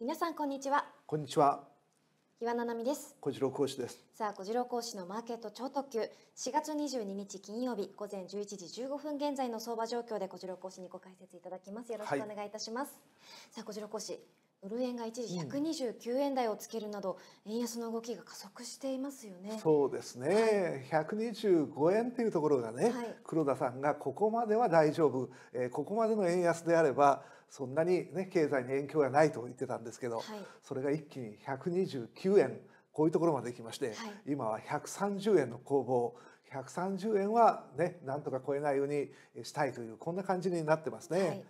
皆さんこんにちはこんにちは岩名奈美です小次郎講師ですさあ小次郎講師のマーケット超特急4月22日金曜日午前11時15分現在の相場状況で小次郎講師にご解説いただきますよろしくお願いいたします、はい、さあ小次郎講師ドル円が一時129円台をつけるなど、うん、円安の動きが加速していますよね。そうですね。百二125円というところがね、はい、黒田さんがここまでは大丈夫、えー、ここまでの円安であればそんなにね経済に影響がないと言ってたんですけど、はい、それが一気に129円こういうところまで来まして、今は130円の攻防。130円はね、なんとか超えないようにしたいというこんな感じになってますね。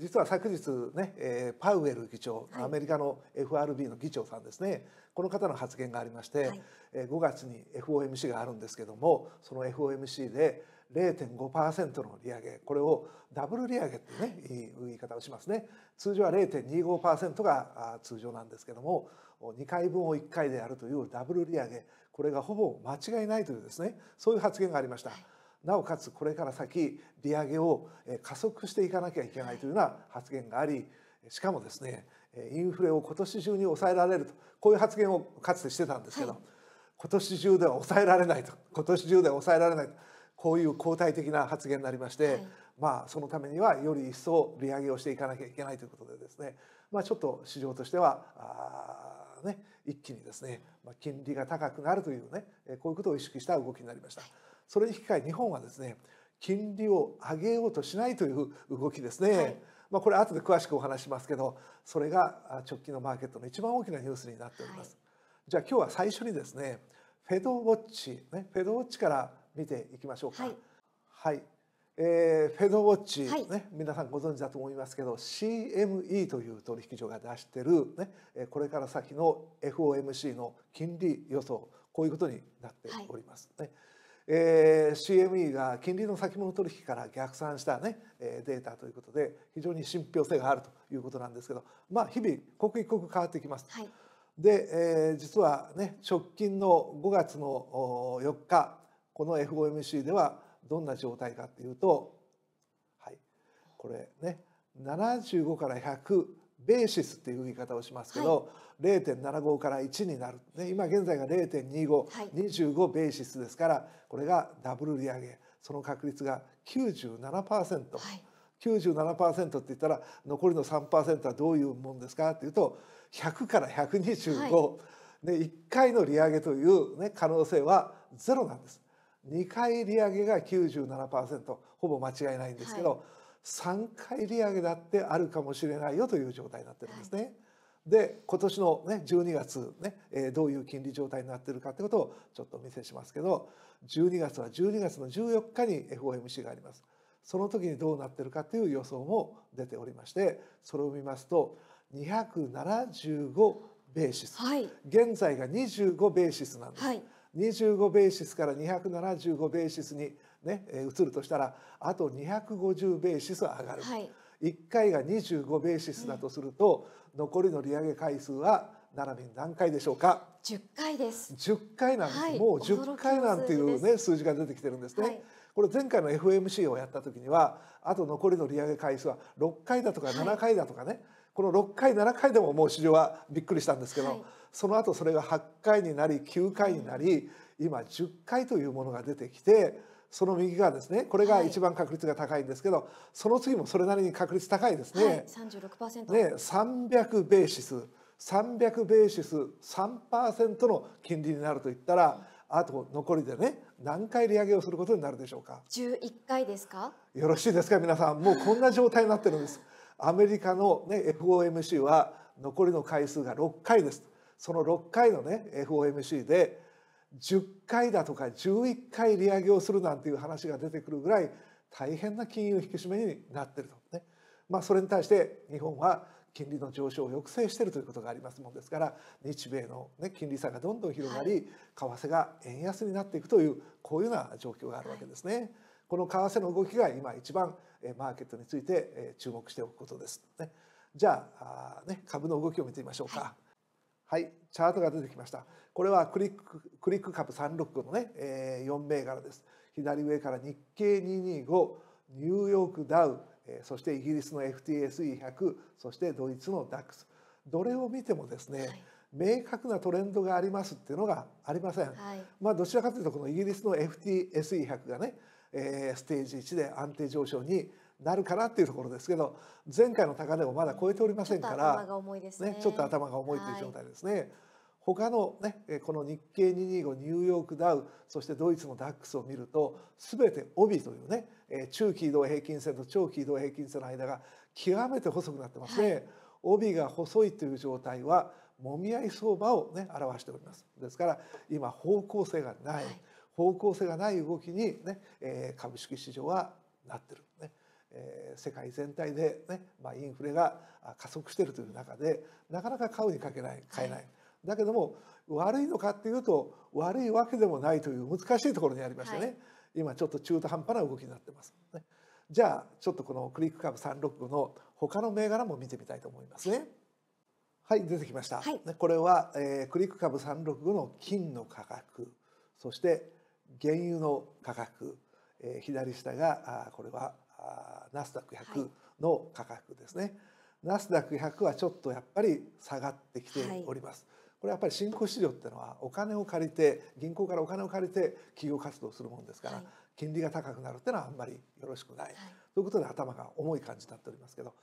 実は昨日ね、えパウエル議長、アメリカの FRB の議長さんですねこの方の発言がありまして、はい、5月に FOMC があるんですけどもその FOMC で0.5%の利上げこれをダブル利上げってね言い方をしますね通常は0.25%が通常なんですけども2回分を1回でやるというダブル利上げこれがほぼ間違いないというですねそういう発言がありました。はいなおかつこれから先利上げを加速していかなきゃいけないというような発言がありしかもですねインフレを今年中に抑えられるとこういう発言をかつてしてたんですけど、はい、今年中では抑えられないと今年中では抑えられないとこういう後退的な発言になりまして、はい、まあそのためにはより一層利上げをしていかなきゃいけないということでですね、まあ、ちょっと市場としてはね一気にですね、まあ、金利が高くなるというねこういうことを意識した動きになりました。はいそれに引き換え日本はですね金利を上げようとしないという動きですね、はい、まあ、これ後で詳しくお話しますけどそれが直近のマーケットの一番大きなニュースになっております、はい、じゃあ今日は最初にですねフェドウォッチ、ね、フェドウォッチから見ていきましょうか。はい、はいえー、フェドウォッチ、はい、ね、皆さんご存知だと思いますけど CME という取引所が出してる、ね、これから先の FOMC の金利予想こういうことになっております、はい、ね。えー、CME が金利の先物取引から逆算したね、えデータということで非常に信憑性があるということなんですけど、まあ、日々刻一刻変わってきます。はい、で、えー、実は、ね、直近の5月の4日この FOMC ではどんな状態かっていうと、はい、これね75から100ベーシスっていう言い方をしますけど、はい、0.75から1になる、ね、今現在が0.2525、はい、ベーシスですからこれがダブル利上げその確率が97%。はい97%って言ったら残りの3%はどういうもんですかっていうと100から125、はい、で1回の利上げという、ね、可能性はゼロなんです。2回利上げが97%ほぼ間違いないんですけど、はい3回利上げだってあるかもしれないよという状態になってるんですね。で今年の、ね、12月ね、えー、どういう金利状態になってるかってことをちょっとお見せしますけど12月は12月の14日に FOMC があります。その時にどうなってるかという予想も出ておりましてそれを見ますと275ベーシス、はい、現在が25ベーシスなんです。はい25ベーシスから275ベーシスに、ね、移るとしたらあと250ベーシス上がる、はい、1回が25ベーシスだとすると、う残りの利上げ回数は並びに何回でしょうか1回です1回なんです、はい、もう10回なんていうね数字が出てきてるんですね。はいこれ前回の FMC をやった時にはあと残りの利上げ回数は6回だとか7回だとかね、この6回7回でももう市場はびっくりしたんですけど、はい、その後それが8回になり9回になり、今10回というものが出てきてその右側ですねこれが一番確率が高いんですけど、はい、その次もそれなりに確率高いですね。はい、36%ね300ベーシス300ベーシス3%の金利になるといったら、うん、あと残りでね何回利上げをすることになるでしょうか11回ですかよろしいですか皆さんもうこんな状態になってるんですアメリカの、ね、FOMC は残りの回数が6回ですその6回のね FOMC で10回だとか11回利上げをするなんていう話が出てくるぐらい大変な金融引き締めになってると、ね、まあ、それに対して日本は金利の上昇を抑制しているということがありますもんですから日米の、ね、金利差がどんどん広がり、為替が円安になっていくというこういうような状況があるわけですね。この為替の動きが今一番マーケットについて注目しておくことです。ね、じゃああ、ね、株の動きを見てみましょうか。はい、チャートが出てきました。これはクリッククリック株365のね、えー、4銘柄です。左上から日経225、ニューヨークダウ、えー、そしてイギリスの FTSE100、そしてドイツの DAX。どれを見てもですね、はい明確なトレンドがありますっていうのがありません、はい、まあどちらかというとこのイギリスの FTSE100 がねえステージ1で安定上昇になるかなっていうところですけど前回の高値をまだ超えておりませんからねちょっと頭が重いという状態ですね。他のねこの日経225ニューヨークダウそしてドイツのダックスを見ると全て帯というね中期移動平均線と長期移動平均線の間が極めて細くなってますね、帯が細いという状態はもみ合い相場をね表しておりますですから今方向性がない、はい方向性がない動きにね、えー、株式市場はなってる、ねえー、世界全体でね、まあ、インフレが加速しているという中でなかなか買うにかけない買えない、だけども悪いのかっていうと悪いわけでもないという難しいところにありましたね、はい、今ちょっと中途半端な動きになってます、ね、じゃあちょっとこのクリック株365の他の銘柄も見てみたいと思いますね。はい出てきました、はい、これは、えー、クリック株365の金の価格そして原油の価格、えー、左下があこれはあナスダック100の価格ですね、はい、ナスダック100はちょっとやっぱり下がってきております、はい、これやっぱり新興市場っていうのはお金を借りて銀行からお金を借りて企業活動するもんですから、はい、金利が高くなるっていうのはあんまりよろしくない、ということで頭が重い感じになっておりますけど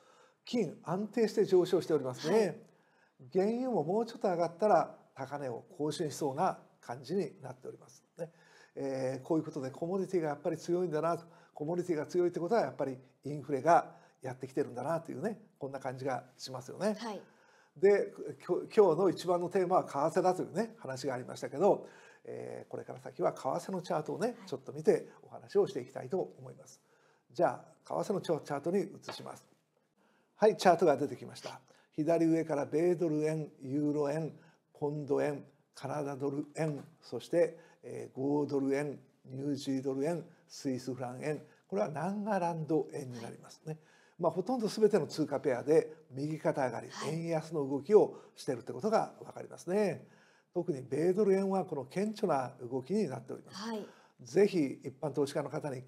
金安定して上昇しておりますね、原油ももうちょっと上がったら高値を更新しそうな感じになっておりますね。えー、こういうことでコモディティがやっぱり強いんだなとコモディティが強いってことはやっぱりインフレがやってきてるんだなというねこんな感じがしますよね。はい、で今日の一番のテーマは為替だというね話がありましたけど、えー、これから先は為替のチャートをね、はい、ちょっと見てお話をしていきたいと思います。じゃあ為替のチャートに移します。はいチャートが出てきました。左上から米ドル円ユーロ円ポンド円カナダドル円そしてえー、5ドル円ニュージードル円スイスフラン円これはナンガランド円になりますね。まあ、ほとんど全ての通貨ペアで右肩上がり、円安の動きをしているってことが分かりますね。特に米ドル円はこの顕著な動きになっております。はい、ぜひ一般投資家の方に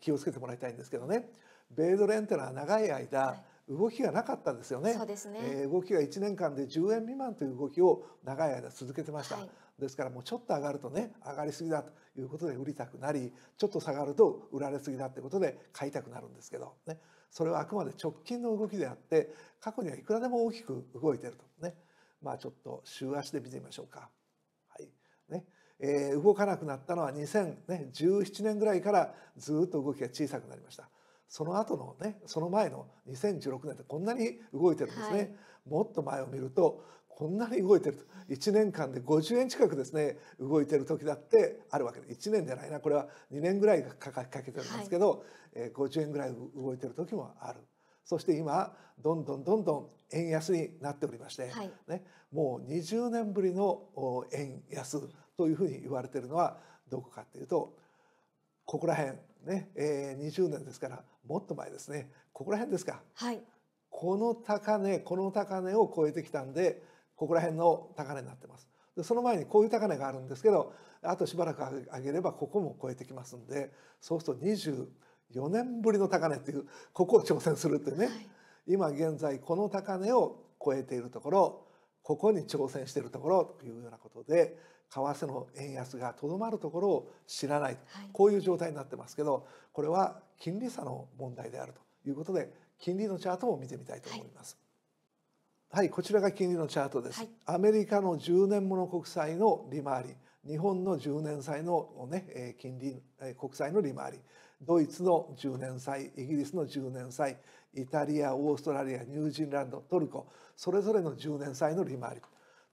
気をつけてもらいたいんですけどね。米ドル円ってのは長い間、はい動きがなかったんですよねそうですね、えー、動きが1年間で10円未満という動きを長い間続けてました、はい、ですからもうちょっと上がるとね上がりすぎだということで売りたくなりちょっと下がると売られすぎだってことで買いたくなるんですけど、ね、それはあくまで直近の動きであって過去にはいくらでも大きく動いてるとねまあちょっと週足で見てみましょうか。はいねえー、動かなくなったのは2017年ぐらいからずっと動きが小さくなりました。その後のねその前の2016年ってこんなに動いてるんですね、はい、もっと前を見るとこんなに動いてると1年間で50円近くですね動いてる時だってあるわけで1年じゃないなこれは2年ぐらいかかけてるんですけど、はい、えー、50円ぐらい動いてる時もある。そして今どんどんどんどん円安になっておりまして、はい、ね、もう20年ぶりの円安というふうに言われてるのはどこかっていうとここら辺ね、えー、20年ですからもっと前ですねここら辺ですか、はい、この高値この高値を超えてきたんでここら辺の高値になってますでその前にこういう高値があるんですけどあとしばらく上げればここも超えてきますんでそうすると24年ぶりの高値っていうここを挑戦するってね、はい、今現在この高値を超えているところここに挑戦しているところというようなことで為替の円安がとどまるところを知らない、はい、こういう状態になってますけどこれは金利差の問題であるということで金利のチャートも見てみたいと思います。はい、はい、こちらが金利のチャートです、はい、アメリカの10年もの国債の利回り日本の10年債の、ね、金利国債の利回りドイツの10年債イギリスの10年債イタリアオーストラリアニュージーランドトルコそれぞれの10年債の利回り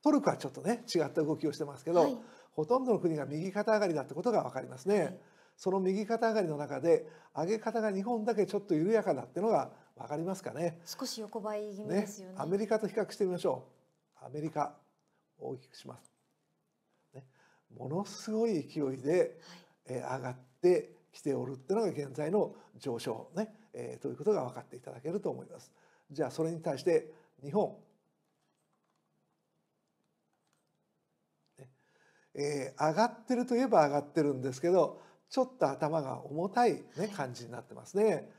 トルコはちょっとね違った動きをしてますけど、はい、ほとんどの国が右肩上がりだってことが分かりますね。はい、その右肩上がりの中で上げ方が日本だけちょっと緩やかだってのが分かりますかね少し横ばい気味ですよね、ね、アメリカと比較してみましょうアメリカ大きくします、ね、ものすごい勢いで、はい、え上がってしておるっていうのが現在の上昇ね、えー、ということが分かっていただけると思います。じゃあそれに対して日本、ねえー、上がってるといえば上がってるんですけどちょっと頭が重たい、ね、感じになってますね。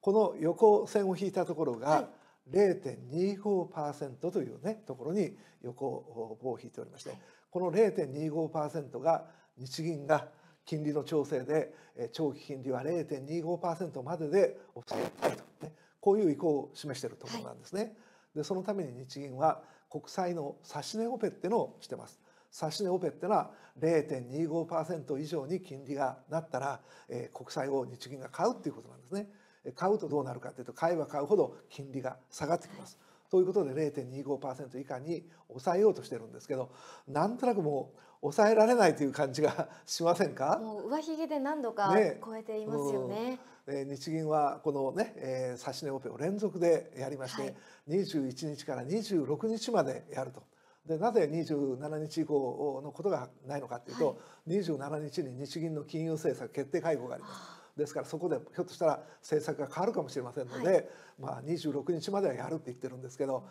この横線を引いたところが、はい0.25%というねところに横棒を引いておりましてこの0.25%が日銀が金利の調整で長期金利は0.25%までで抑えたいと、ね、こういう意向を示しているところなんですね。はい、でそのために日銀は国債の指値オペってのをしてます。指値オペってのは0.25%以上に金利がなったら、えー、国債を日銀が買うっていうことなんですね。買うとどうなるかというと買えば買うほど金利が下がってきます。ということで0.25%以下に抑えようとしてるんですけどなんとなくもう抑えられないという感じが しませんかもう上髭で何度か超えていますよね。ね、うん、日銀はこのね、えー、差し値オペを連続でやりまして、はい、21日から26日までやると。でなぜ27日以降のことがないのかというと、はい、27日に日銀の金融政策決定会合があります。ですからそこでひょっとしたら政策が変わるかもしれませんので、はい、まあ、26日まではやるって言ってるんですけど、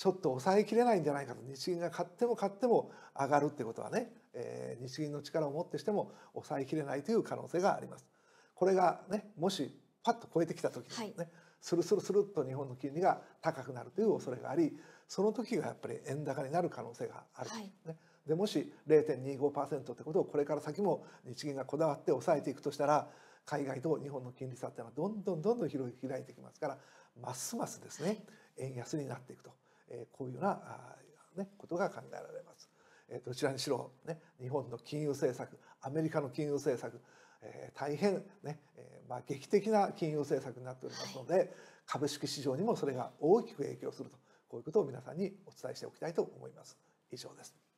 ちょっと抑えきれないんじゃないかと日銀が買っても買っても上がるってことはね、えー、日銀の力をもってしても抑えきれないという可能性があります。これがねもしパッと超えてきた時にね、はい、スルスルスルっと日本の金利が高くなるという恐れがありその時がやっぱり円高になる可能性がある、はい、ね、でもし0.25%ってことをこれから先も日銀がこだわって抑えていくとしたら海外と日本の金利差っていうのはどんどんどんどん広い開いてきますからますますですね、円安になっていくと。えこういうようなあ、ね、ことが考えられます。えどちらにしろ、ね、日本の金融政策アメリカの金融政策、え大変ね、えまあ、劇的な金融政策になっておりますので、はい、株式市場にもそれが大きく影響するとこういうことを皆さんにお伝えしておきたいと思います。以上です。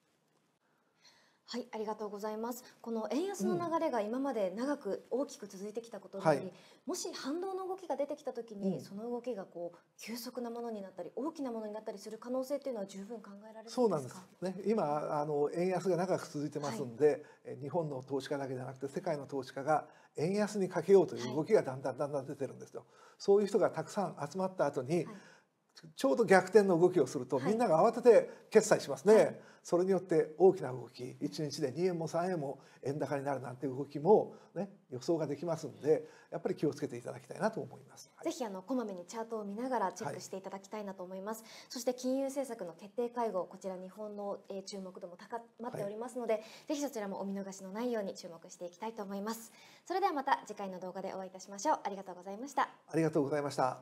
はい、ありがとうございます。この円安の流れが今まで長く大きく続いてきたことにより、うんはい、もし反動の動きが出てきたときに、うん、その動きがこう急速なものになったり大きなものになったりする可能性というのは十分考えられるそうなんです。ね、今あの円安が長く続いてますんで、はい、日本の投資家だけじゃなくて世界の投資家が円安にかけようという動きがだんだんだんだん出てるんですよ。はい、そういう人がたくさん集まった後に。ちょうど逆転の動きをすると、みんなが慌てて決済しますね、はい、それによって大きな動き1日で2円も3円も円高になるなんて動きも、ね、予想ができますんでやっぱり気をつけていただきたいなと思います、はい、ぜひあのこまめにチャートを見ながらチェックしていただきたいなと思います、はい、そして金融政策の決定会合こちら日本の注目度も高まっておりますので、ぜひそちらもお見逃しのないように注目していきたいと思いますそれではまた次回の動画でお会いいたしましょうありがとうございましたありがとうございました